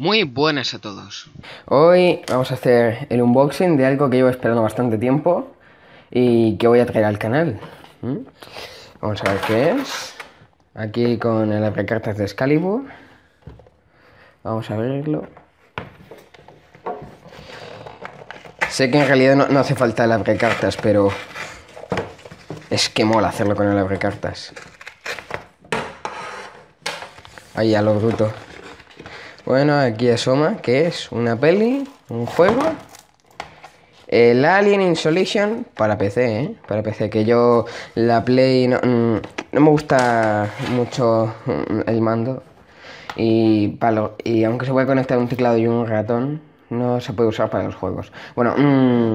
Muy buenas a todos. Hoy vamos a hacer el unboxing de algo que llevo esperando bastante tiempo y que voy a traer al canal. ¿Mm? Vamos a ver qué es. Aquí con el cartas de Excalibur. Vamos a abrirlo. Sé que en realidad no, hace falta el cartas pero es que mola hacerlo con el cartas Ahí a lo bruto. Bueno, aquí asoma que es una peli, un juego. El Alien Insolation para PC, ¿eh? Para PC, que yo la Play no, mm, me gusta mucho mm, el mando. Y, y aunque se puede conectar un teclado y un ratón, no se puede usar para los juegos. Bueno, mm,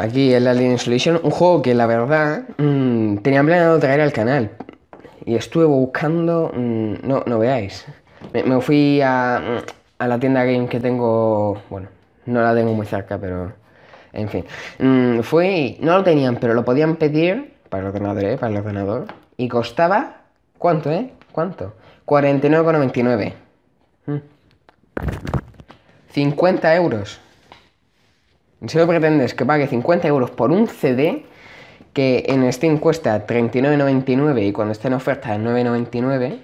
aquí el Alien Insolation, un juego que la verdad tenía planeado traer al canal. Y estuve buscando, no, no veáis me, fui a, la tienda game que tengo, bueno, no la tengo muy cerca, pero en fin. Mm, fui, no lo tenían, pero lo podían pedir para el ordenador, ¿eh? Para el ordenador. Y costaba, ¿cuánto, eh? ¿Cuánto? 49,99. 50 mm. euros. Si lo pretendes que pague 50 euros por un CD que en Steam cuesta 39,99 y cuando está en oferta es 9,99,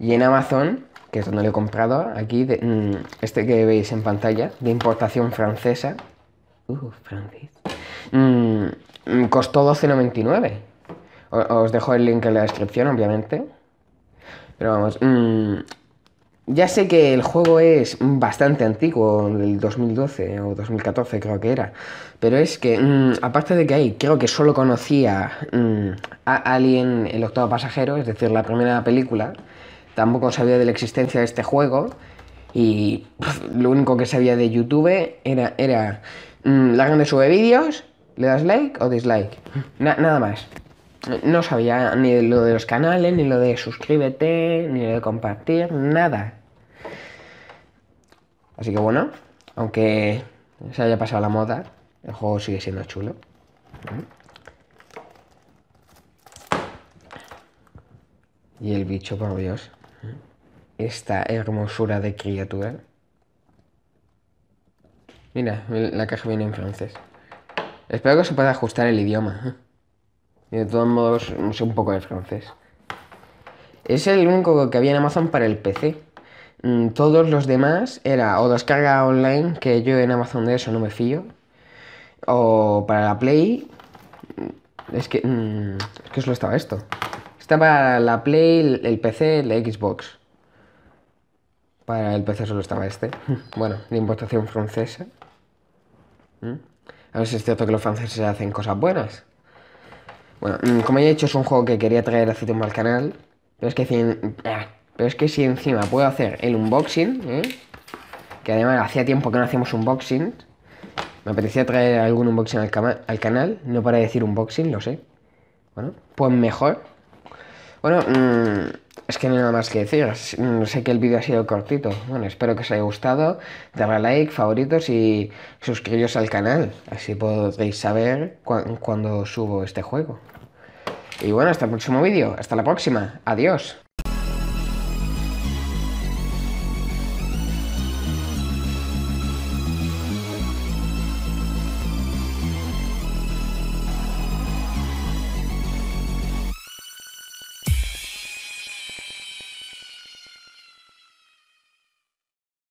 y en Amazon, que es donde lo he comprado, aquí, mm, este que veis en pantalla, de importación francesa, uh, francés, mm, costó 12,99. Os dejo el link en la descripción, obviamente. Pero vamos, mm, ya sé que el juego es bastante antiguo, del 2012 o 2014 creo que era, pero es que, aparte de que ahí creo que solo conocía a Alien el octavo pasajero, es decir, la primera película, tampoco sabía de la existencia de este juego y lo único que sabía de YouTube era, era mm, la gente sube vídeos, le das like o dislike, nada más. No sabía ni lo de los canales, ni lo de suscríbete, ni lo de compartir, nada. Así que bueno, aunque se haya pasado la moda, el juego sigue siendo chulo. Y el bicho, por Dios esta hermosura de criatura. Mira, la caja viene en francés. Espero que se pueda ajustar el idioma. de todos modos, no sé un poco de francés. Es el único que había en Amazon para el PC. Mm, todos los demás era o descarga online, que yo en Amazon de eso no me fío, o para la Play. Es que. Mm, es que solo estaba esto. Estaba la Play, el PC, la Xbox. Para el PC solo estaba este. Bueno, la importación francesa. ¿Mm? A ver si es cierto que los franceses hacen cosas buenas. Bueno, mm, como ya he dicho, es un juego que quería traer hace tiempo al canal. Pero es que si, ah, pero es que si encima puedo hacer el unboxing, ¿eh? que además hacía tiempo que no hacíamos unboxing, me apetecía traer algún unboxing al canal. No para decir unboxing, lo sé. Bueno, pues mejor. Bueno, mm, es que no hay nada más que decir. Mm, sé que el vídeo ha sido cortito. Bueno, espero que os haya gustado. Darle like, favoritos y suscribiros al canal. Así podréis saber cuándo subo este juego. Y bueno, hasta el próximo vídeo. Hasta la próxima. Adiós.